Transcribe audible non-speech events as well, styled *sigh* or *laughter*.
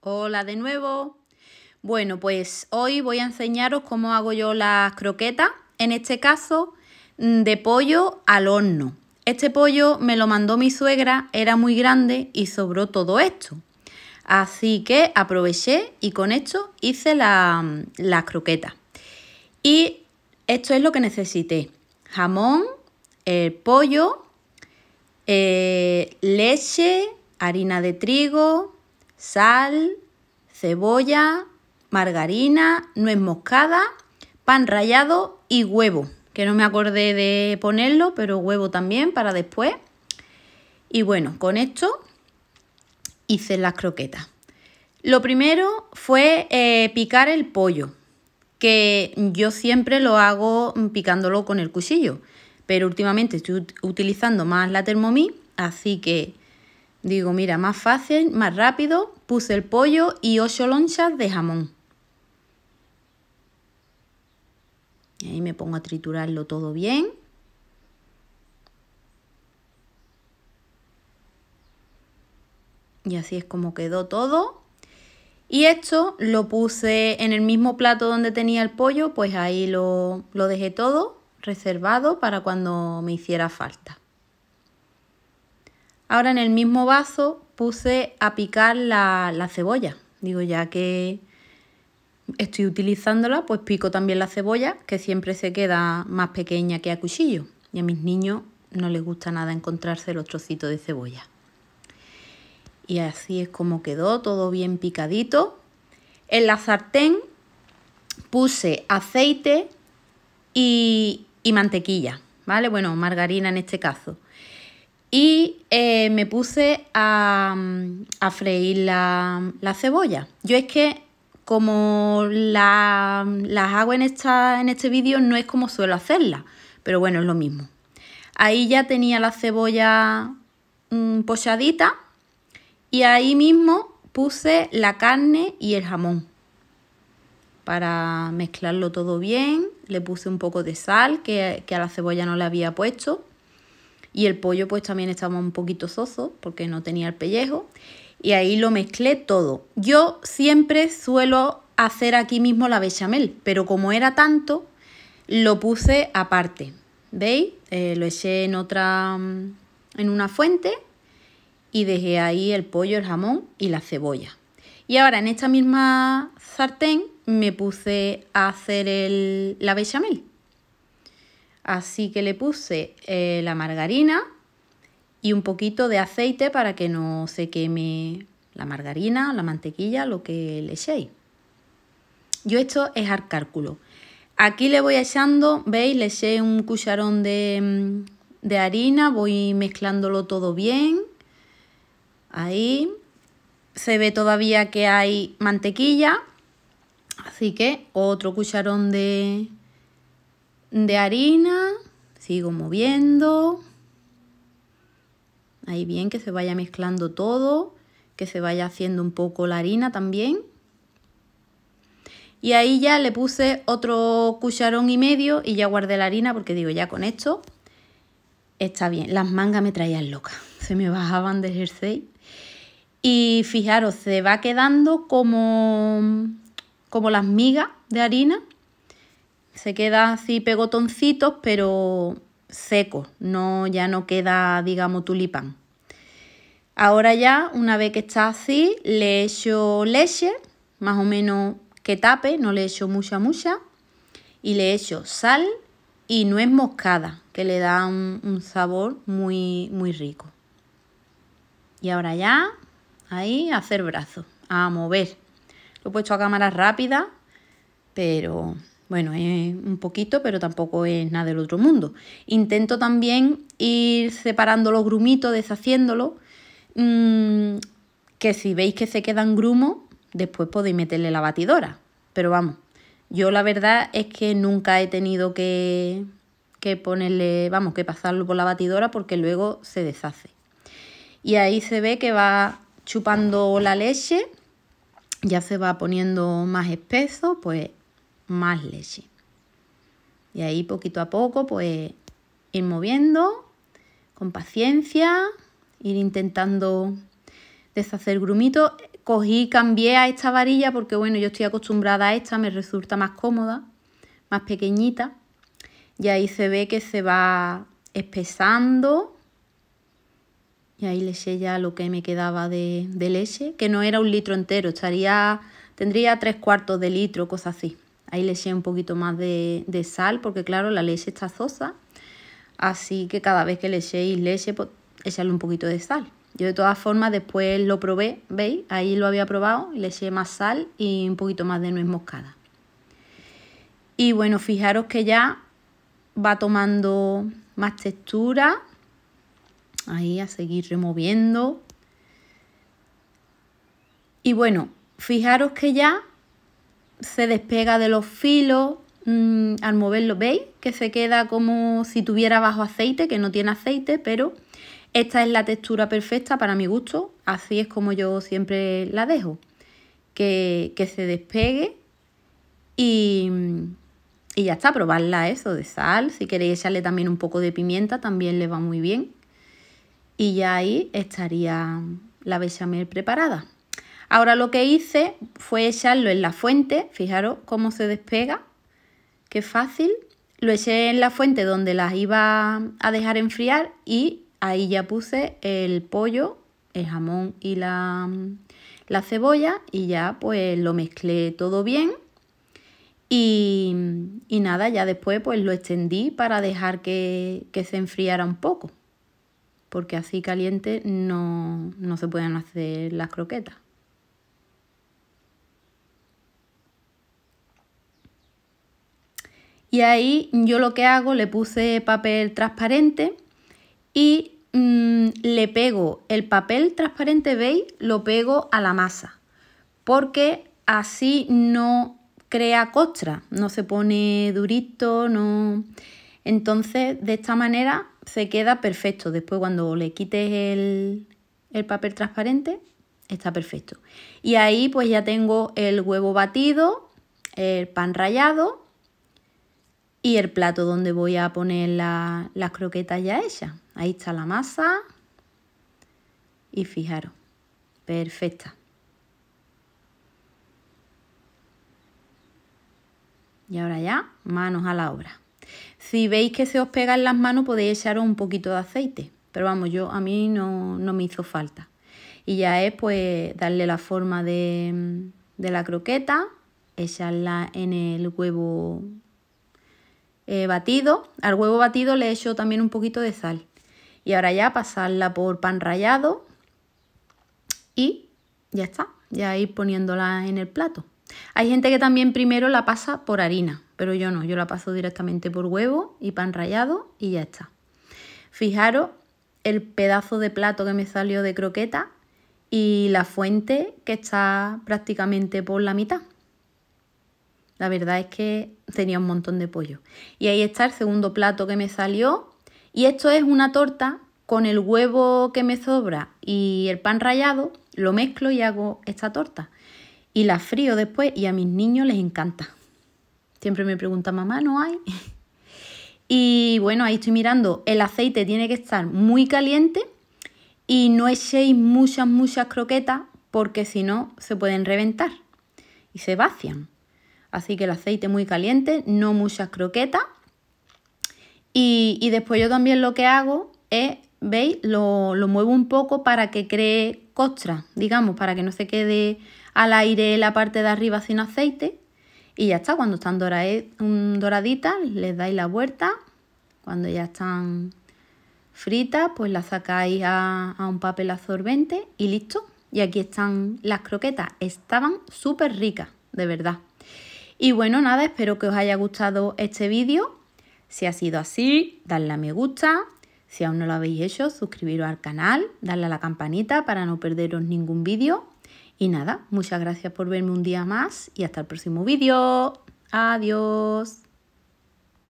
Hola de nuevo. Bueno, pues hoy voy a enseñaros cómo hago yo las croquetas, en este caso mm, de pollo al horno. Este pollo me lo mandó mi suegra, era muy grande y sobró todo esto. Así que aproveché y con esto hice mm, las croquetas. Y esto es lo que necesité. Jamón, el pollo, eh, leche, harina de trigo, sal, cebolla, margarina, nuez moscada, pan rallado y huevo, que no me acordé de ponerlo, pero huevo también para después. Y bueno, con esto hice las croquetas. Lo primero fue eh, picar el pollo, que yo siempre lo hago picándolo con el cuchillo, pero últimamente estoy utilizando más la Thermomix, así que Digo, mira, más fácil, más rápido, puse el pollo y ocho lonchas de jamón. Y ahí me pongo a triturarlo todo bien. Y así es como quedó todo. Y esto lo puse en el mismo plato donde tenía el pollo, pues ahí lo, lo dejé todo reservado para cuando me hiciera falta. Ahora en el mismo vaso puse a picar la, la cebolla. Digo, ya que estoy utilizándola, pues pico también la cebolla, que siempre se queda más pequeña que a cuchillo. Y a mis niños no les gusta nada encontrarse los trocitos de cebolla. Y así es como quedó, todo bien picadito. En la sartén puse aceite y, y mantequilla, ¿vale? Bueno, margarina en este caso. Y eh, me puse a, mm, freír la, cebolla. Yo es que como la, las hago en, esta, en este vídeo no es como suelo hacerla pero bueno, es lo mismo. Ahí ya tenía la cebolla mm, pochadita y ahí mismo puse la carne y el jamón para mezclarlo todo bien. Le puse un poco de sal que, que a la cebolla no le había puesto y el pollo pues también estaba un poquito soso porque no tenía el pellejo y ahí lo mezclé todo. Yo siempre suelo hacer aquí mismo la bechamel, pero como era tanto, lo puse aparte. ¿Veis? Eh, lo eché en otra, mm, en una fuente y dejé ahí el pollo, el jamón y la cebolla. Y ahora en esta misma sartén me puse a hacer la bechamel. Así que le puse eh, la margarina y un poquito de aceite para que no se queme la margarina, la mantequilla, lo que le echéis. Yo esto es al Aquí le voy echando, veis, le eché un cucharón de, mm, de harina, voy mezclándolo todo bien. Ahí se ve todavía que hay mantequilla, así que otro cucharón de, de harina, sigo moviendo. Ahí bien que se vaya mezclando todo, que se vaya haciendo un poco la harina también. Y ahí ya le puse otro cucharón y medio y ya guardé la harina porque digo, ya con esto está bien. Las mangas me traían loca, *laughs* se me bajaban de jersey. Y fijaros, se va quedando como, como las migas de harina se queda así pegotoncitos, pero seco, no, ya no queda, digamos, tulipán. Ahora ya, una vez que está así, le echo leche, más o menos que tape, no le echo mucha, mucha, y le echo sal y nuez moscada, que le da un, sabor muy, muy rico. Y ahora ya, ahí, hacer brazo, a mover. Lo he puesto a cámara rápida, pero bueno, es un poquito, pero tampoco es nada del otro mundo. Intento también ir separando los grumitos, deshaciéndolo mm, que si veis que se quedan grumos, después podéis meterle la batidora. Pero vamos, yo la verdad es que nunca he tenido que, que ponerle, vamos, que pasarlo por la batidora porque luego se deshace. Y ahí se ve que va chupando la leche, ya se va poniendo más espeso, pues más leche. Y ahí poquito a poco, pues ir moviendo con paciencia, ir intentando deshacer grumitos. Cogí, cambié a esta varilla porque, bueno, yo estoy acostumbrada a esta, me resulta más cómoda, más pequeñita. Y ahí se ve que se va espesando. Y ahí le eché ya lo que me quedaba de, leche, que no era un litro entero, estaría, tendría tres cuartos de litro, cosa así. Ahí le eché un poquito más de, sal porque claro, la leche está sosa. Así que cada vez que le echéis leche, pues un poquito de sal. Yo de todas formas después lo probé, ¿veis? Ahí lo había probado, le eché más sal y un poquito más de nuez moscada. Y bueno, fijaros que ya va tomando más textura. Ahí a seguir removiendo. Y bueno, fijaros que ya se despega de los filos mm, al moverlo, ¿veis? Que se queda como si tuviera bajo aceite, que no tiene aceite, pero esta es la textura perfecta para mi gusto, así es como yo siempre la dejo, que, se despegue y, y ya está, probarla eso de sal, si queréis echarle también un poco de pimienta también le va muy bien y ya ahí estaría la bechamel preparada. Ahora lo que hice fue echarlo en la fuente, fijaros cómo se despega, qué fácil. Lo eché en la fuente donde las iba a dejar enfriar y ahí ya puse el pollo, el jamón y la, cebolla y ya pues lo mezclé todo bien. Y, nada, ya después pues lo extendí para dejar que, se enfriara un poco, porque así caliente no, no se pueden hacer las croquetas. Y ahí yo lo que hago, le puse papel transparente y mm, le pego el papel transparente, ¿veis? Lo pego a la masa, porque así no crea costra, no se pone durito, no... Entonces, de esta manera se queda perfecto. Después, cuando le quites el, el papel transparente, está perfecto. Y ahí pues ya tengo el huevo batido, el pan rallado y el plato donde voy a poner la, las croquetas ya hechas. Ahí está la masa y fijaros, perfecta. Y ahora ya, manos a la obra. Si veis que se os pega en las manos podéis echar un poquito de aceite, pero vamos, yo a mí no, me hizo falta. Y ya es pues darle la forma de, de la croqueta, echarla en el huevo eh, batido. Al huevo batido le echo también un poquito de sal. Y ahora ya pasarla por pan rallado y ya está, ya ir poniéndola en el plato. Hay gente que también primero la pasa por harina, pero yo no, yo la paso directamente por huevo y pan rallado y ya está. Fijaros el pedazo de plato que me salió de croqueta y la fuente que está prácticamente por la mitad. La verdad es que tenía un montón de pollo. Y ahí está el segundo plato que me salió. Y esto es una torta con el huevo que me sobra y el pan rallado. Lo mezclo y hago esta torta. Y la frío después y a mis niños les encanta. Siempre me pregunta, mamá, ¿no hay? *laughs* y bueno, ahí estoy mirando. El aceite tiene que estar muy caliente y no echéis muchas, muchas croquetas porque si no se pueden reventar y se vacian. Así que el aceite muy caliente, no muchas croquetas. Y, después yo también lo que hago es, ¿veis? Lo, muevo un poco para que cree costra, digamos, para que no se quede al aire la parte de arriba sin aceite. Y ya está, cuando están eh, doraditas, les dais la vuelta. Cuando ya están fritas, pues las sacáis a, a un papel absorbente y listo. Y aquí están las croquetas. Estaban súper ricas, de verdad. Y bueno, nada, espero que os haya gustado este vídeo. Si ha sido así, dadle a me gusta. Si aún no lo habéis hecho, suscribiros al canal, darle a la campanita para no perderos ningún vídeo. Y nada, muchas gracias por verme un día más y hasta el próximo vídeo. Adiós.